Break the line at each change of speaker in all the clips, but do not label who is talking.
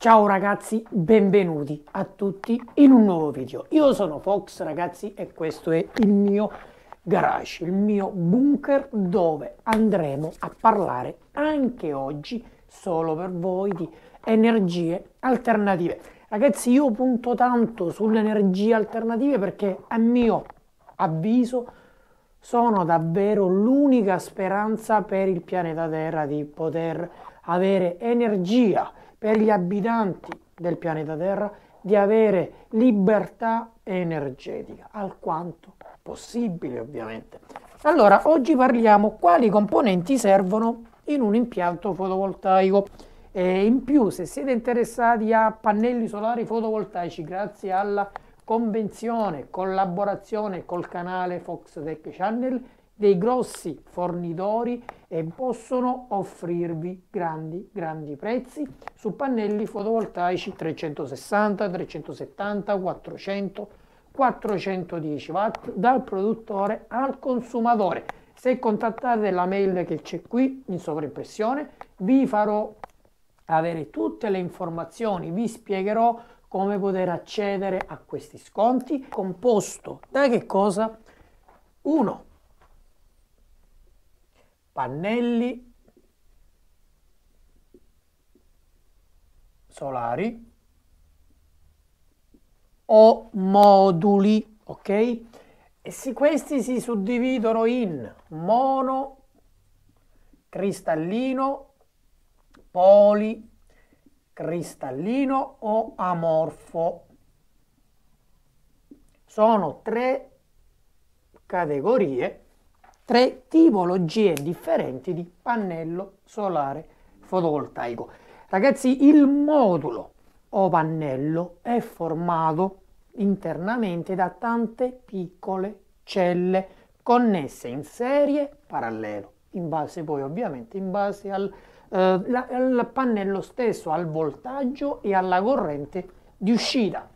Ciao ragazzi, benvenuti a tutti in un nuovo video. Io sono Fox ragazzi e questo è il mio garage, il mio bunker dove andremo a parlare anche oggi solo per voi di energie alternative. Ragazzi, io punto tanto sulle energie alternative perché a mio avviso sono davvero l'unica speranza per il pianeta Terra di poter avere energia per gli abitanti del pianeta Terra di avere libertà energetica, alquanto possibile ovviamente. Allora, oggi parliamo quali componenti servono in un impianto fotovoltaico. E in più, se siete interessati a pannelli solari fotovoltaici, grazie alla convenzione, collaborazione col canale Fox Tech Channel, dei grossi fornitori e possono offrirvi grandi, grandi prezzi su pannelli fotovoltaici 360, 370, 400, 410 watt dal produttore al consumatore. Se contattate la mail che c'è qui in sovraimpressione vi farò avere tutte le informazioni, vi spiegherò come poter accedere a questi sconti composto da che cosa? 1 pannelli solari o moduli, ok? E se questi si suddividono in mono, cristallino, poli, cristallino o amorfo. Sono tre categorie tre tipologie differenti di pannello solare fotovoltaico. Ragazzi, il modulo o pannello è formato internamente da tante piccole celle connesse in serie parallelo, in base poi ovviamente in base al, eh, la, al pannello stesso, al voltaggio e alla corrente di uscita.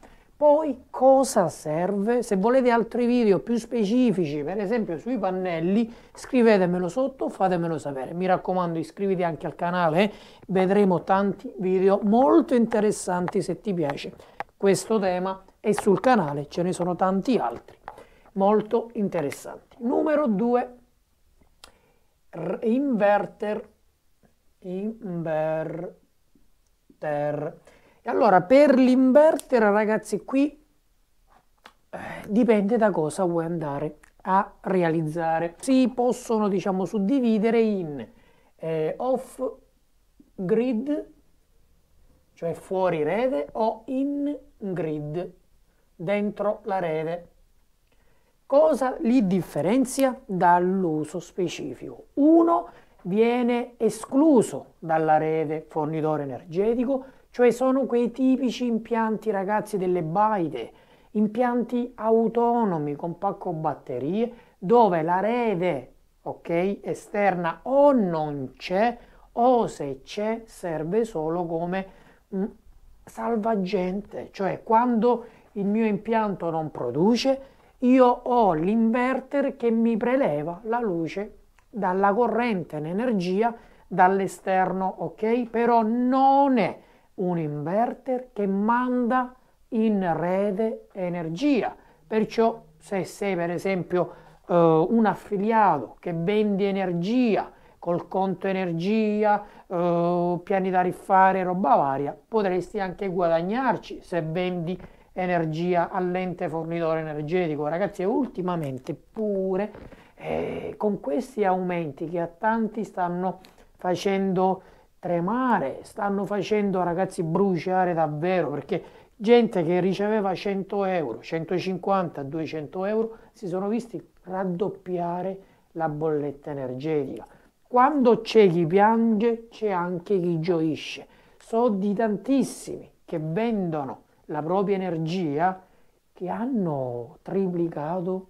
Poi cosa serve? Se volete altri video più specifici, per esempio sui pannelli, scrivetemelo sotto, fatemelo sapere. Mi raccomando iscriviti anche al canale, eh? vedremo tanti video molto interessanti se ti piace questo tema e sul canale ce ne sono tanti altri molto interessanti. Numero 2, inverter, inverter e allora per l'inverter, ragazzi, qui eh, dipende da cosa vuoi andare a realizzare. Si possono, diciamo, suddividere in eh, off grid, cioè fuori rete, o in grid, dentro la rete. Cosa li differenzia dall'uso specifico? Uno viene escluso dalla rete fornitore energetico, cioè sono quei tipici impianti ragazzi delle baite, impianti autonomi con pacco batterie dove la rete okay, esterna o non c'è o se c'è serve solo come mh, mm, salvagente, cioè quando il mio impianto non produce io ho l'inverter che mi preleva la luce dalla corrente l'energia dall'esterno, ok? Però non è un inverter che manda in rete energia. Perciò se sei per esempio eh, un affiliato che vendi energia col conto energia, eh, piani tariffari, roba varia, potresti anche guadagnarci se vendi energia all'ente fornitore energetico. Ragazzi, ultimamente pure eh, con questi aumenti che a tanti stanno facendo tremare, stanno facendo ragazzi bruciare davvero perché gente che riceveva 100 euro, 150, 200 euro si sono visti raddoppiare la bolletta energetica. Quando c'è chi piange c'è anche chi gioisce. So di tantissimi che vendono la propria energia che hanno triplicato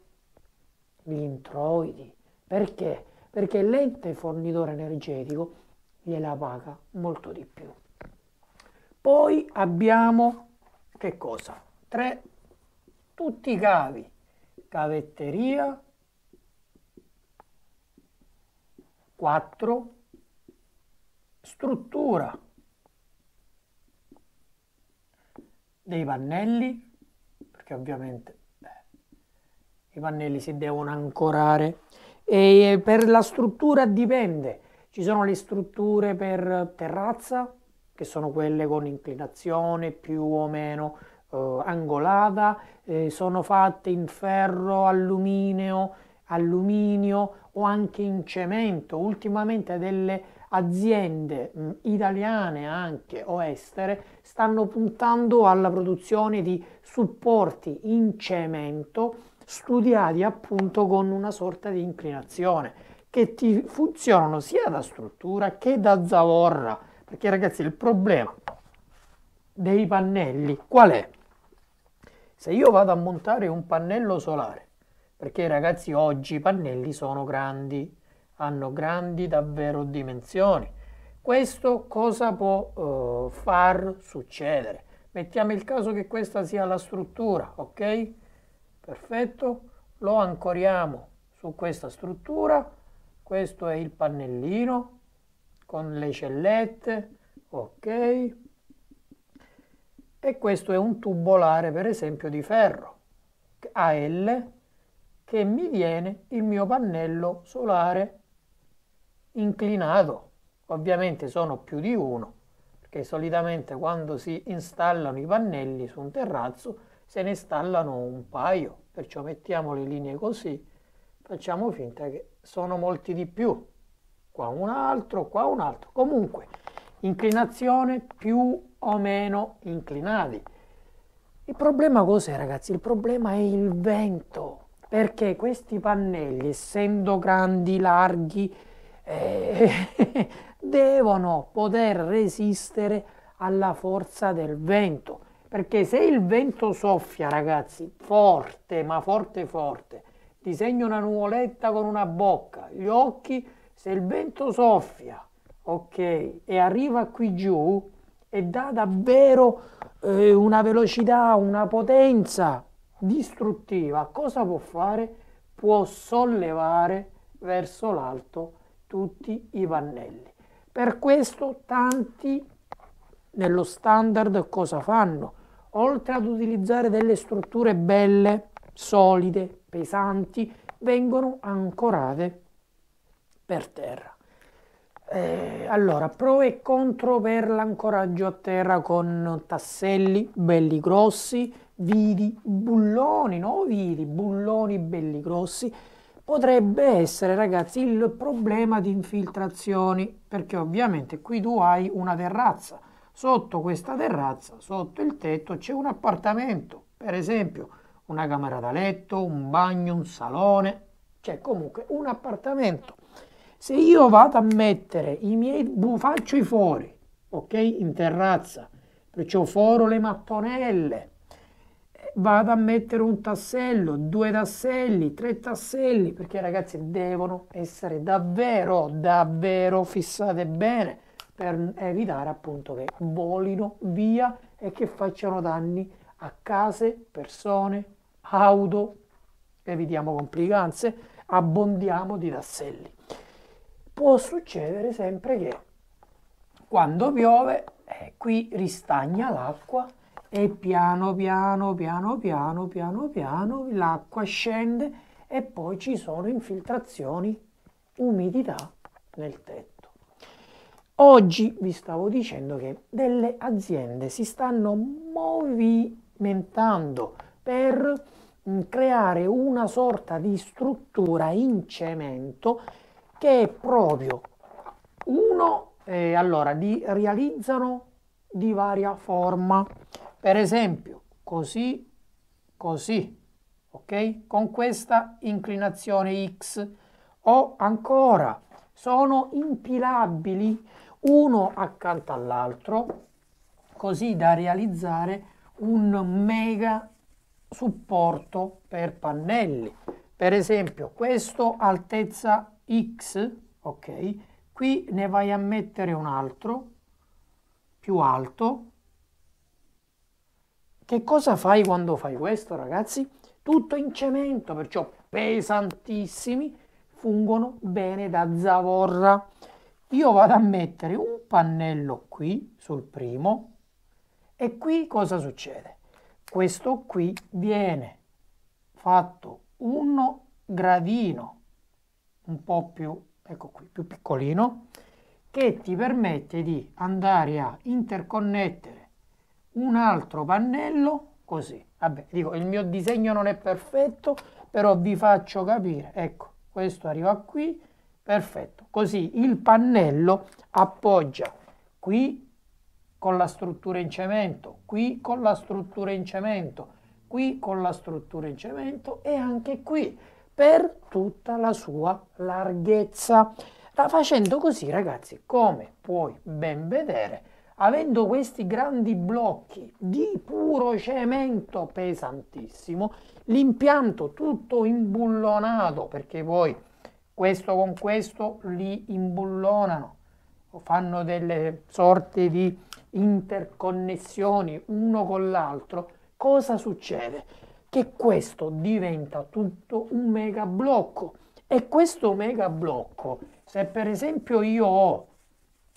gli introiti. Perché? Perché l'ente fornitore energetico gliela paga molto di più. Poi abbiamo che cosa? Tre, tutti i cavi, cavetteria, 4, struttura dei pannelli, perché ovviamente beh, i pannelli si devono ancorare e eh, per la struttura dipende ci sono le strutture per terrazza, che sono quelle con inclinazione più o meno eh, angolata, eh, sono fatte in ferro, alluminio, alluminio o anche in cemento. Ultimamente delle aziende mh, mm, italiane anche o estere stanno puntando alla produzione di supporti in cemento studiati appunto con una sorta di inclinazione che ti funzionano sia da struttura che da zavorra. Perché ragazzi il problema dei pannelli qual è? Se io vado a montare un pannello solare, perché ragazzi oggi i pannelli sono grandi, hanno grandi davvero dimensioni, questo cosa può eh, far succedere? Mettiamo il caso che questa sia la struttura, ok? Perfetto, lo ancoriamo su questa struttura questo è il pannellino con le cellette ok e questo è un tubolare per esempio di ferro a L che mi viene il mio pannello solare inclinato ovviamente sono più di uno perché solitamente quando si installano i pannelli su un terrazzo se ne installano un paio perciò mettiamo le linee così facciamo finta che sono molti di più. Qua un altro, qua un altro. Comunque, inclinazione più o meno inclinati. Il problema cos'è ragazzi? Il problema è il vento, perché questi pannelli, essendo grandi, larghi, eh, devono poter resistere alla forza del vento. Perché se il vento soffia, ragazzi, forte, ma forte forte, disegno una nuvoletta con una bocca, gli occhi se il vento soffia, ok, e arriva qui giù e dà davvero eh, una velocità, una potenza distruttiva, cosa può fare? Può sollevare verso l'alto tutti i pannelli. Per questo tanti nello standard cosa fanno? Oltre ad utilizzare delle strutture belle, solide, pesanti, vengono ancorate per terra. Eh, allora, pro e contro per l'ancoraggio a terra con tasselli belli grossi, vidi, bulloni, no vidi, bulloni belli grossi, potrebbe essere ragazzi il problema di infiltrazioni, perché ovviamente qui tu hai una terrazza, sotto questa terrazza, sotto il tetto c'è un appartamento, per esempio, una camera da letto, un bagno, un salone, cioè comunque un appartamento. Se io vado a mettere i miei faccio i fori, ok, in terrazza, perciò foro le mattonelle, vado a mettere un tassello, due tasselli, tre tasselli, perché ragazzi devono essere davvero, davvero fissate bene per evitare appunto che volino via e che facciano danni a case, persone, auto, evitiamo complicanze, abbondiamo di tasselli. Può succedere sempre che quando piove, eh, qui ristagna l'acqua e piano piano piano piano piano piano l'acqua scende e poi ci sono infiltrazioni, umidità nel tetto. Oggi vi stavo dicendo che delle aziende si stanno movimentando per mm, creare una sorta di struttura in cemento che è proprio uno eh, allora li realizzano di varia forma per esempio così così ok con questa inclinazione x o ancora sono impilabili uno accanto all'altro così da realizzare un mega supporto per pannelli. Per esempio questo altezza X, ok? Qui ne vai a mettere un altro, più alto. Che cosa fai quando fai questo ragazzi? Tutto in cemento, perciò pesantissimi, fungono bene da zavorra. Io vado a mettere un pannello qui sul primo e qui cosa succede? questo qui viene fatto un gradino un po' più, ecco qui, più piccolino che ti permette di andare a interconnettere un altro pannello così. Vabbè, dico, il mio disegno non è perfetto, però vi faccio capire. Ecco, questo arriva qui, perfetto. Così il pannello appoggia qui con la struttura in cemento, qui con la struttura in cemento, qui con la struttura in cemento e anche qui per tutta la sua larghezza. Facendo così, ragazzi, come puoi ben vedere, avendo questi grandi blocchi di puro cemento pesantissimo, l'impianto tutto imbullonato, perché poi questo con questo li imbullonano, fanno delle sorte di interconnessioni uno con l'altro, cosa succede? Che questo diventa tutto un mega blocco e questo mega blocco, se per esempio io ho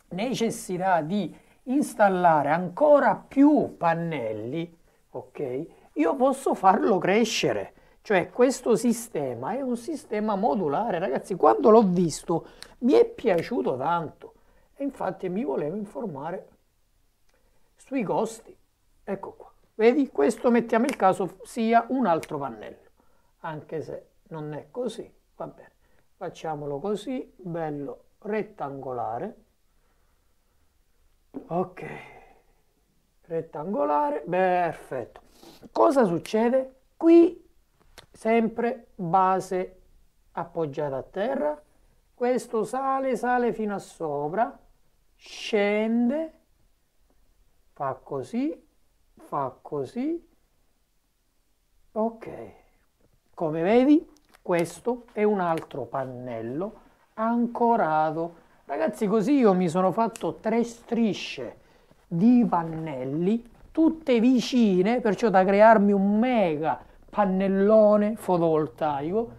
necessità di installare ancora più pannelli, ok? Io posso farlo crescere. Cioè questo sistema è un sistema modulare, ragazzi, quando l'ho visto mi è piaciuto tanto e infatti mi volevo informare sui costi, ecco qua. Vedi, questo mettiamo il caso sia un altro pannello, anche se non è così, va bene. Facciamolo così, bello rettangolare. Ok, rettangolare, perfetto. Cosa succede? Qui sempre base appoggiata a terra, questo sale, sale fino a sopra, scende, fa così, fa così, ok. Come vedi questo è un altro pannello ancorato. Ragazzi così io mi sono fatto tre strisce di pannelli tutte vicine, perciò da crearmi un mega pannellone fotovoltaico,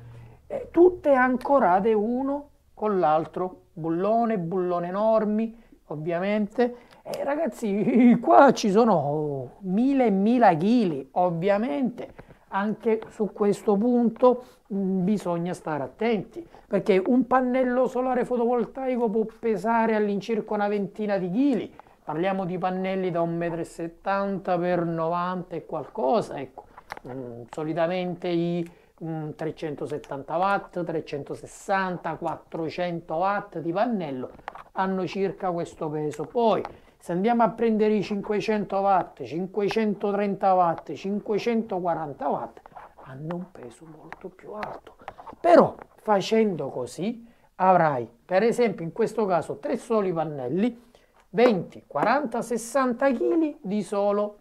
eh, tutte ancorate uno con l'altro, bullone, bullone enormi, ovviamente, eh, ragazzi, qua ci sono mille e mille chili, ovviamente anche su questo punto mh, mm, bisogna stare attenti perché un pannello solare fotovoltaico può pesare all'incirca una ventina di chili parliamo di pannelli da 1,70 m x 90 e qualcosa ecco mh, mm, solitamente i mh, mm, 370 watt 360 400 watt di pannello hanno circa questo peso poi se andiamo a prendere i 500 watt, 530 watt, 540 watt, hanno un peso molto più alto. Però facendo così avrai, per esempio in questo caso, tre soli pannelli, 20, 40, 60 kg di solo,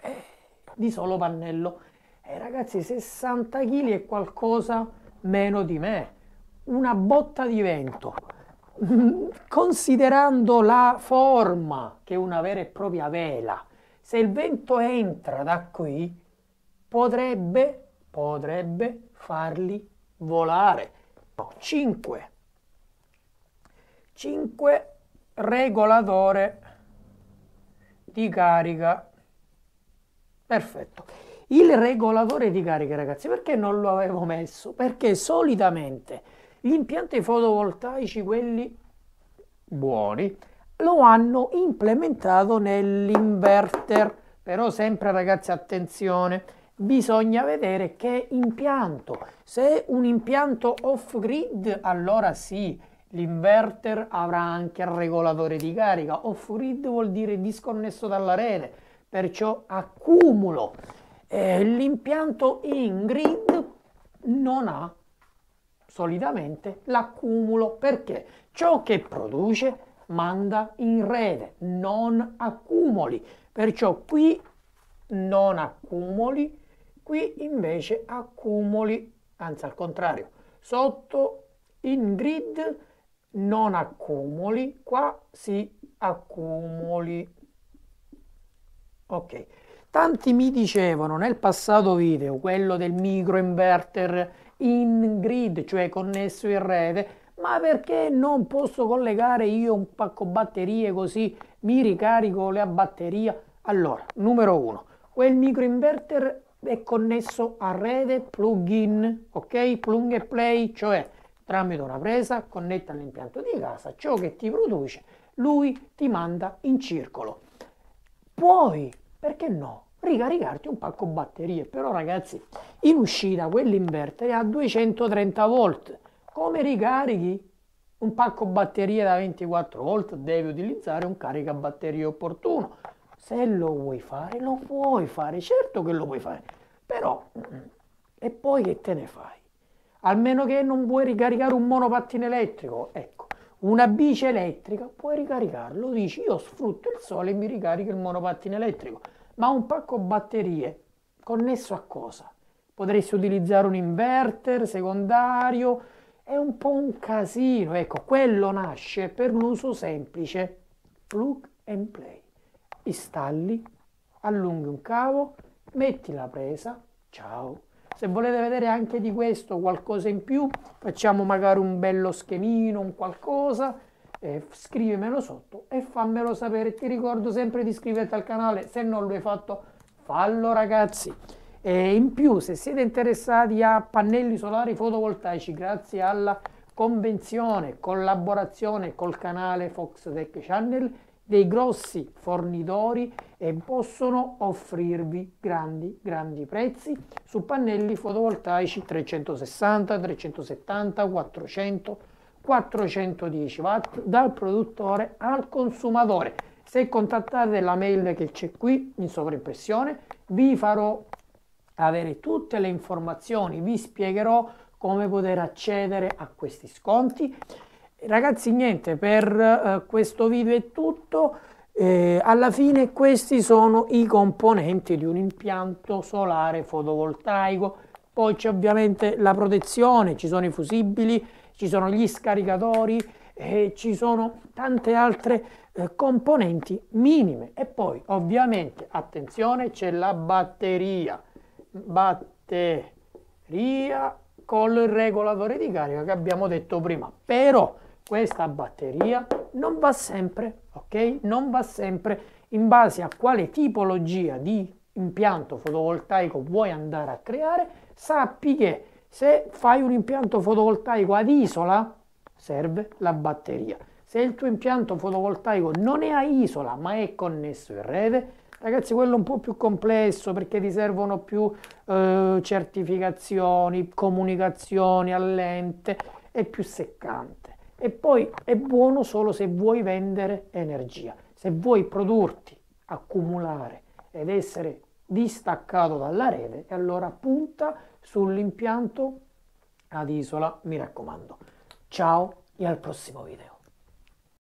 eh, di solo pannello. E eh, ragazzi, 60 kg è qualcosa meno di me, una botta di vento. considerando la forma che è una vera e propria vela, se il vento entra da qui, potrebbe, potrebbe farli volare. 5. 5 regolatore di carica. Perfetto. Il regolatore di carica, ragazzi, perché non lo avevo messo? Perché solitamente gli impianti fotovoltaici, quelli buoni, lo hanno implementato nell'inverter. Però sempre ragazzi attenzione, bisogna vedere che impianto. Se un impianto off-grid, allora sì, l'inverter avrà anche il regolatore di carica. Off-grid vuol dire disconnesso dalla rete, perciò accumulo. Eh, l'impianto in grid non ha solitamente l'accumulo perché ciò che produce manda in rete, non accumuli. Perciò qui non accumuli, qui invece accumuli, anzi al contrario, sotto in grid non accumuli, qua si accumuli. Ok, tanti mi dicevano nel passato video, quello del microinverter in grid, cioè connesso in rete, ma perché non posso collegare io un pacco batterie così mi ricarico la batteria? Allora, numero uno, quel microinverter è connesso a rete plug-in, ok? Plug and play, cioè tramite una presa connetta all'impianto di casa, ciò che ti produce lui ti manda in circolo. Puoi, perché no? ricaricarti un pacco batterie. Però ragazzi, in uscita quell'inverter è a 230 volt. Come ricarichi un pacco batterie da 24 volt? Devi utilizzare un caricabatterie opportuno. Se lo vuoi fare, lo puoi fare, certo che lo puoi fare, però mm, e poi che te ne fai? Almeno che non vuoi ricaricare un monopattino elettrico, ecco, una bici elettrica puoi ricaricarlo, dici io sfrutto il sole e mi ricarico il monopattino elettrico. Ma un pacco batterie, connesso a cosa? Potresti utilizzare un inverter secondario, è un po' un casino. Ecco, quello nasce per l'uso semplice, plug and play. Installi, allunghi un cavo, metti la presa, ciao. Se volete vedere anche di questo qualcosa in più, facciamo magari un bello schemino, un qualcosa, eh, scrivimelo sotto e fammelo sapere. Ti ricordo sempre di iscriverti al canale, se non lo hai fatto fallo ragazzi. E in più se siete interessati a pannelli solari fotovoltaici grazie alla convenzione, collaborazione col canale Fox Tech Channel dei grossi fornitori e possono offrirvi grandi grandi prezzi su pannelli fotovoltaici 360, 370, 400 410 watt dal produttore al consumatore. Se contattate la mail che c'è qui in sovraimpressione vi farò avere tutte le informazioni, vi spiegherò come poter accedere a questi sconti. Ragazzi niente, per eh, questo video è tutto. Eh, alla fine questi sono i componenti di un impianto solare fotovoltaico. Poi c'è ovviamente la protezione, ci sono i fusibili, ci sono gli scaricatori, eh, ci sono tante altre eh, componenti minime. E poi ovviamente, attenzione, c'è la batteria. Batteria col regolatore di carica che abbiamo detto prima. Però questa batteria non va sempre, ok? Non va sempre in base a quale tipologia di impianto fotovoltaico vuoi andare a creare, sappi che se fai un impianto fotovoltaico ad isola, serve la batteria. Se il tuo impianto fotovoltaico non è a isola, ma è connesso in rete, ragazzi quello è un po' più complesso perché ti servono più eh, certificazioni, comunicazioni all'ente, è più seccante. E poi è buono solo se vuoi vendere energia, se vuoi produrti, accumulare ed essere distaccato dalla rete, e allora punta sull'impianto ad isola, mi raccomando. Ciao e al prossimo video.